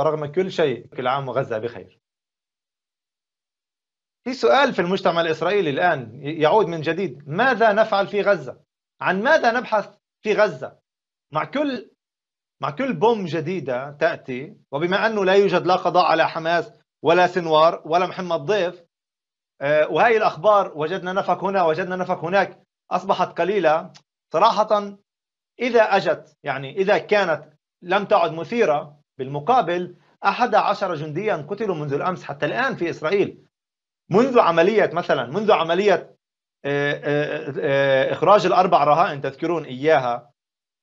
رغم كل شيء كل عام وغزة بخير في سؤال في المجتمع الإسرائيلي الآن يعود من جديد ماذا نفعل في غزة عن ماذا نبحث في غزة مع كل مع كل بوم جديدة تأتي وبما أنه لا يوجد لا قضاء على حماس ولا سنوار ولا محمد ضيف آه، وهي الأخبار وجدنا نفق هنا وجدنا نفق هناك أصبحت قليلة صراحة إذا أجت يعني إذا كانت لم تعد مثيرة بالمقابل 11 جنديا قتلوا منذ الأمس حتى الآن في إسرائيل منذ عملية مثلا منذ عملية آه، آه، آه، إخراج الأربع رهائن تذكرون إياها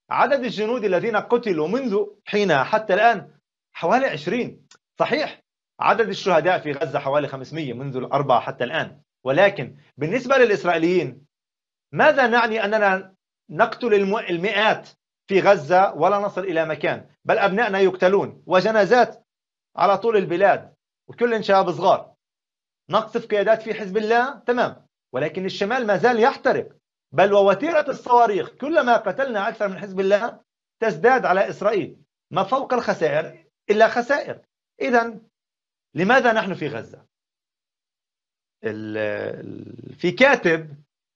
عدد الجنود الذين قتلوا منذ حينها حتى الآن حوالي 20 صحيح عدد الشهداء في غزة حوالي 500 منذ الأربعة حتى الآن ولكن بالنسبة للإسرائيليين ماذا نعني أننا نقتل المئات في غزة ولا نصل إلى مكان بل أبنائنا يقتلون وجنازات على طول البلاد وكل شباب صغار نقصف قيادات في حزب الله تمام ولكن الشمال ما زال يحترق بل ووتيرة الصواريخ كلما قتلنا أكثر من حزب الله تزداد على إسرائيل ما فوق الخسائر إلا خسائر إذا لماذا نحن في غزة في كاتب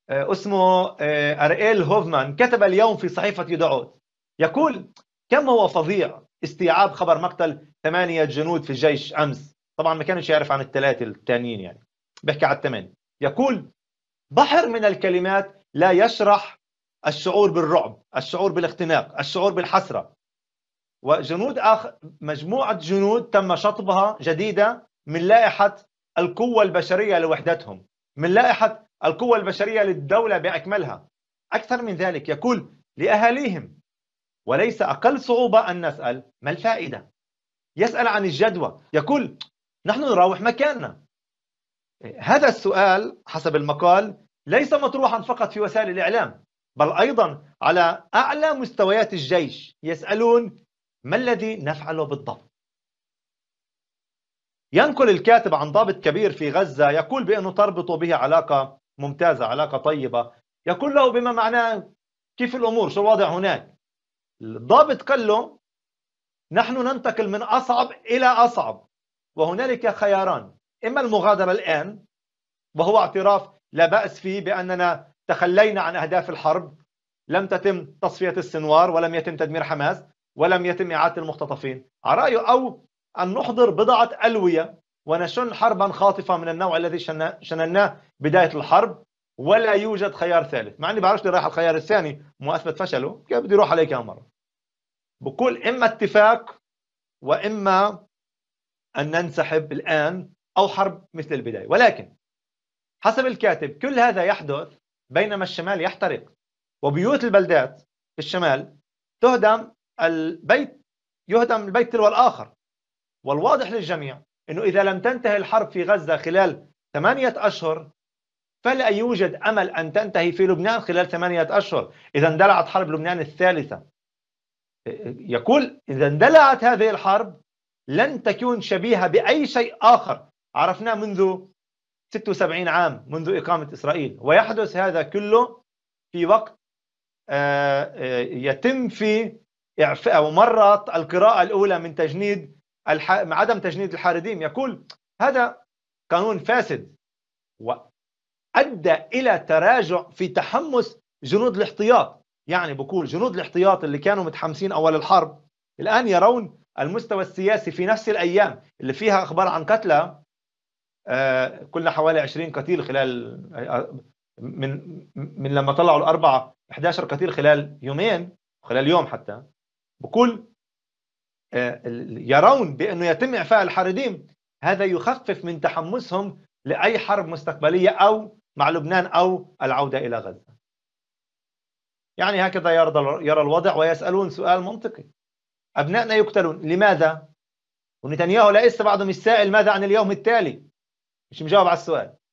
آه، اسمه آه، أرئيل هوفمان كتب اليوم في صحيفة يدعوت يقول كم هو فظيع استيعاب خبر مقتل ثمانية جنود في الجيش أمس طبعا ما كانش يعرف عن الثلاثة الثانيين يعني بحكي على الثمانية يقول بحر من الكلمات لا يشرح الشعور بالرعب الشعور بالاختناق الشعور بالحسرة وجنود آخر مجموعة جنود تم شطبها جديدة من لائحة القوة البشرية لوحدتهم من لائحة القوة البشرية للدولة بأكملها أكثر من ذلك يقول لأهاليهم وليس أقل صعوبة أن نسأل ما الفائدة يسأل عن الجدوى يقول نحن نراوح مكاننا هذا السؤال حسب المقال ليس مطروحا فقط في وسائل الإعلام بل أيضا على أعلى مستويات الجيش يسألون ما الذي نفعله بالضبط ينقل الكاتب عن ضابط كبير في غزة يقول بأنه تربط به علاقة ممتازة علاقة طيبة يقول له بما معناه كيف الأمور شو الوضع هناك الضابط قال له نحن ننتقل من أصعب إلى أصعب وهنالك خياران إما المغادرة الآن وهو اعتراف لا بأس فيه بأننا تخلينا عن أهداف الحرب لم تتم تصفية السنوار ولم يتم تدمير حماس ولم يتم إعادة المختطفين على رأيه أو أن نحضر بضعة ألوية ونشن حربا خاطفة من النوع الذي شنناه بداية الحرب ولا يوجد خيار ثالث مع اني بعرفش اللي رايح الخيار الثاني مو اثبت فشله كيف بدي يروح عليه كم مره بقول اما اتفاق واما ان ننسحب الان او حرب مثل البدايه ولكن حسب الكاتب كل هذا يحدث بينما الشمال يحترق وبيوت البلدات في الشمال تهدم البيت يهدم البيت تلو الاخر والواضح للجميع انه اذا لم تنتهي الحرب في غزه خلال ثمانيه اشهر فلا يوجد أمل أن تنتهي في لبنان خلال ثمانية أشهر إذا اندلعت حرب لبنان الثالثة يقول إذا اندلعت هذه الحرب لن تكون شبيهة بأي شيء آخر عرفناه منذ 76 عام منذ إقامة إسرائيل ويحدث هذا كله في وقت آه، آه، يتم فيه إعفاء ومرت القراءة الأولى من تجنيد الح... عدم تجنيد الحارديم يقول هذا قانون فاسد ادى الى تراجع في تحمس جنود الاحتياط يعني بقول جنود الاحتياط اللي كانوا متحمسين اول الحرب الان يرون المستوى السياسي في نفس الايام اللي فيها اخبار عن قتلى آه، كلنا حوالي 20 قتيل خلال آه، من من لما طلعوا الاربعه 11 قتيل خلال يومين خلال يوم حتى بقول آه، يرون بانه يتم اعفاء الحريديم هذا يخفف من تحمسهم لاي حرب مستقبليه او مع لبنان أو العودة إلى غزة يعني هكذا يرى الوضع ويسألون سؤال منطقي أبنائنا يقتلون لماذا؟ ونتنياهو بعده بعضهم سائل ماذا عن اليوم التالي مش مجاوب على السؤال